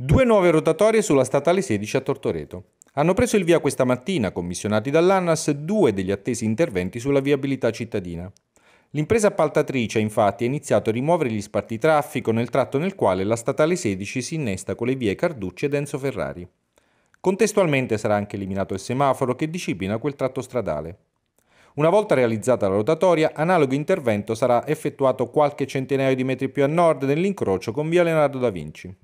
Due nuove rotatorie sulla statale 16 a Tortoreto. Hanno preso il via questa mattina, commissionati dall'ANAS, due degli attesi interventi sulla viabilità cittadina. L'impresa appaltatrice infatti ha iniziato a rimuovere gli sparti traffico nel tratto nel quale la statale 16 si innesta con le vie Carducci ed Enzo Ferrari. Contestualmente sarà anche eliminato il semaforo che disciplina quel tratto stradale. Una volta realizzata la rotatoria, analogo intervento sarà effettuato qualche centinaio di metri più a nord nell'incrocio con via Leonardo da Vinci.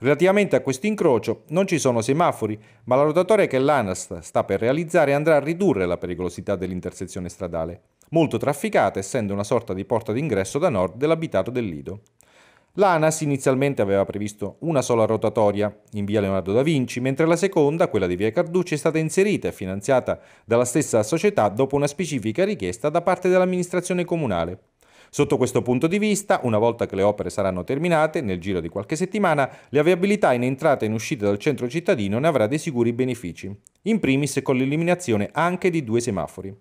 Relativamente a questo incrocio non ci sono semafori, ma la rotatoria che l'ANAS sta per realizzare andrà a ridurre la pericolosità dell'intersezione stradale, molto trafficata essendo una sorta di porta d'ingresso da nord dell'abitato del Lido. L'ANAS inizialmente aveva previsto una sola rotatoria in via Leonardo da Vinci, mentre la seconda, quella di via Carducci, è stata inserita e finanziata dalla stessa società dopo una specifica richiesta da parte dell'amministrazione comunale. Sotto questo punto di vista, una volta che le opere saranno terminate, nel giro di qualche settimana, la viabilità in entrata e in uscita dal centro cittadino ne avrà dei sicuri benefici, in primis con l'eliminazione anche di due semafori.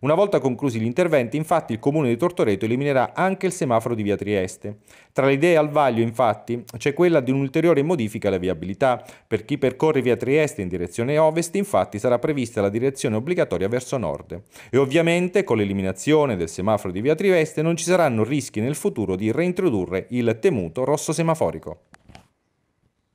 Una volta conclusi gli interventi, infatti, il comune di Tortoreto eliminerà anche il semaforo di via Trieste. Tra le idee al vaglio, infatti, c'è quella di un'ulteriore modifica alla viabilità. Per chi percorre via Trieste in direzione ovest, infatti, sarà prevista la direzione obbligatoria verso nord. E ovviamente, con l'eliminazione del semaforo di via Trieste, non ci saranno rischi nel futuro di reintrodurre il temuto rosso semaforico.